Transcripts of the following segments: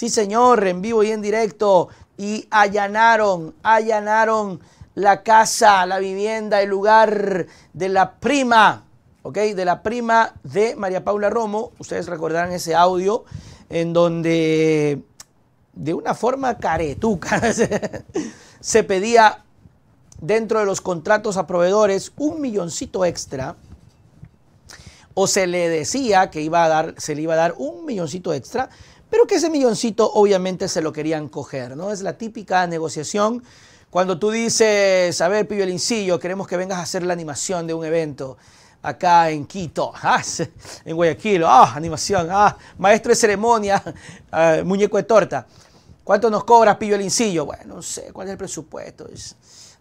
Sí, señor, en vivo y en directo. Y allanaron, allanaron la casa, la vivienda, el lugar de la prima, ¿ok? De la prima de María Paula Romo. Ustedes recordarán ese audio en donde de una forma caretuca se pedía dentro de los contratos a proveedores un milloncito extra o se le decía que iba a dar, se le iba a dar un milloncito extra pero que ese milloncito obviamente se lo querían coger, ¿no? Es la típica negociación cuando tú dices, a ver, incillo, queremos que vengas a hacer la animación de un evento acá en Quito, ah, en Guayaquil, ah, animación, ah, maestro de ceremonia, ah, muñeco de torta. ¿Cuánto nos cobras, incillo? Bueno, no sé, ¿cuál es el presupuesto?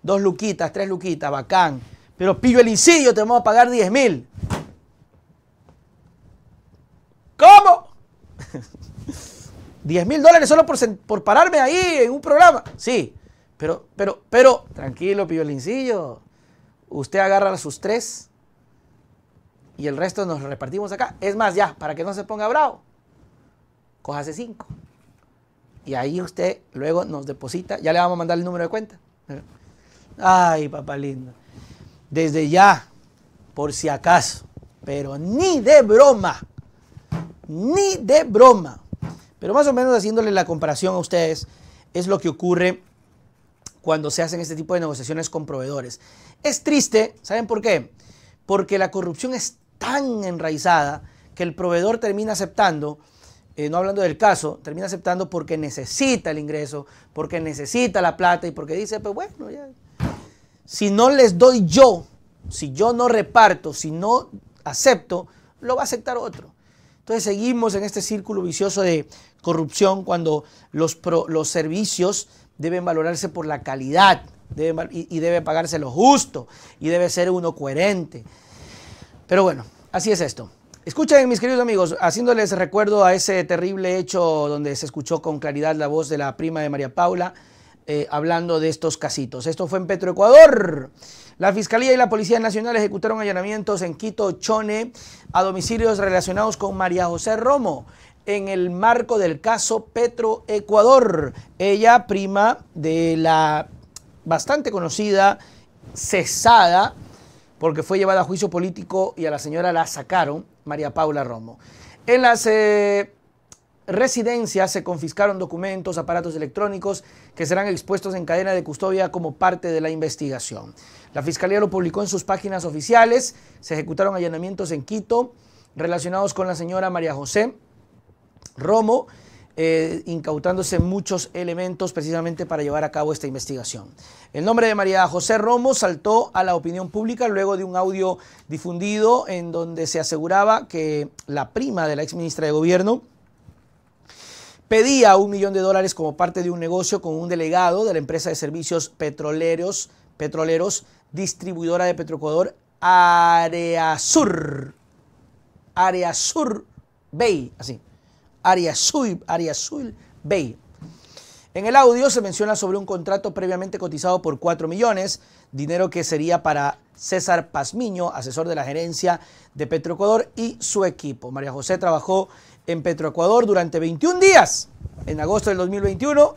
dos luquitas, tres luquitas, bacán. Pero incillo, te vamos a pagar 10 mil. 10 mil dólares solo por, por, pararme ahí en un programa. Sí, pero, pero, pero, tranquilo, piolincillo. Usted agarra sus tres y el resto nos repartimos acá. Es más, ya, para que no se ponga bravo, cójase cinco. Y ahí usted luego nos deposita. Ya le vamos a mandar el número de cuenta. Ay, papá lindo. Desde ya, por si acaso, pero ni de broma, ni de broma pero más o menos haciéndole la comparación a ustedes, es lo que ocurre cuando se hacen este tipo de negociaciones con proveedores. Es triste, ¿saben por qué? Porque la corrupción es tan enraizada que el proveedor termina aceptando, eh, no hablando del caso, termina aceptando porque necesita el ingreso, porque necesita la plata y porque dice, pues bueno, si no les doy yo, si yo no reparto, si no acepto, lo va a aceptar otro. Entonces seguimos en este círculo vicioso de corrupción cuando los, servicios deben valorarse por la calidad y, y debe pagarse lo justo y debe ser uno coherente. Pero bueno, así es esto. Escuchen, mis queridos amigos, haciéndoles recuerdo a ese terrible hecho donde se escuchó con claridad la voz de la prima de María Paula. Eh, hablando de estos casitos. Esto fue en Petroecuador. La Fiscalía y la Policía Nacional ejecutaron allanamientos en Quito, Chone, a domicilios relacionados con María José Romo, en el marco del caso Petroecuador. Ella, prima de la bastante conocida, cesada, porque fue llevada a juicio político y a la señora la sacaron, María Paula Romo. En las eh, residencias se confiscaron documentos, aparatos electrónicos que serán expuestos en cadena de custodia como parte de la investigación. La Fiscalía lo publicó en sus páginas oficiales. Se ejecutaron allanamientos en Quito relacionados con la señora María José Romo, eh, incautándose muchos elementos precisamente para llevar a cabo esta investigación. El nombre de María José Romo saltó a la opinión pública luego de un audio difundido en donde se aseguraba que la prima de la exministra de Gobierno, pedía un millón de dólares como parte de un negocio con un delegado de la empresa de servicios petroleros, petroleros distribuidora de Petroecuador, Areasur. sur Bay, así. área Areasur Bay. En el audio se menciona sobre un contrato previamente cotizado por 4 millones, dinero que sería para César Pazmiño, asesor de la gerencia de Petroecuador y su equipo. María José trabajó en Petroecuador durante 21 días en agosto del 2021.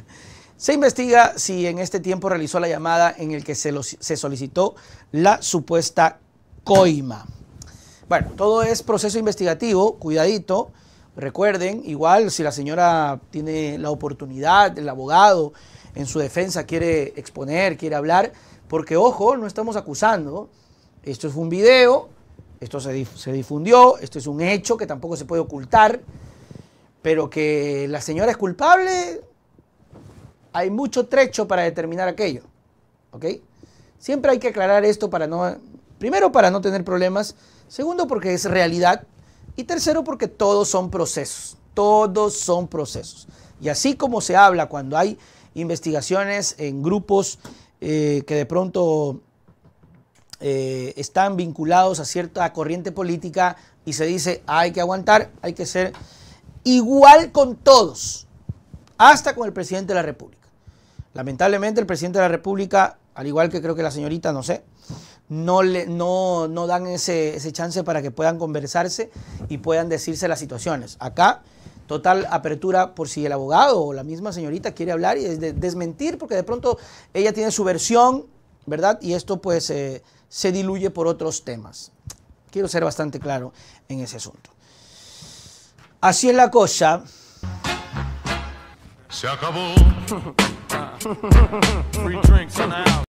se investiga si en este tiempo realizó la llamada en el que se, se solicitó la supuesta coima. Bueno, todo es proceso investigativo, cuidadito. Recuerden, igual si la señora tiene la oportunidad, el abogado en su defensa quiere exponer, quiere hablar, porque ojo, no estamos acusando, esto es un video, esto se, se difundió, esto es un hecho que tampoco se puede ocultar, pero que la señora es culpable, hay mucho trecho para determinar aquello, ¿ok? Siempre hay que aclarar esto para no, primero para no tener problemas, segundo porque es realidad y tercero porque todos son procesos, todos son procesos. Y así como se habla cuando hay investigaciones en grupos eh, que de pronto eh, están vinculados a cierta corriente política y se dice hay que aguantar, hay que ser igual con todos, hasta con el presidente de la República. Lamentablemente el presidente de la República, al igual que creo que la señorita, no sé, no, le, no, dan ese, ese chance para que puedan conversarse y puedan decirse las situaciones. Acá total apertura por si el abogado o la misma señorita quiere hablar y desmentir, porque de pronto ella tiene su versión, ¿verdad? Y esto pues eh, se diluye por otros temas. Quiero ser bastante claro en ese asunto. Así es la cosa. Se acabó. Free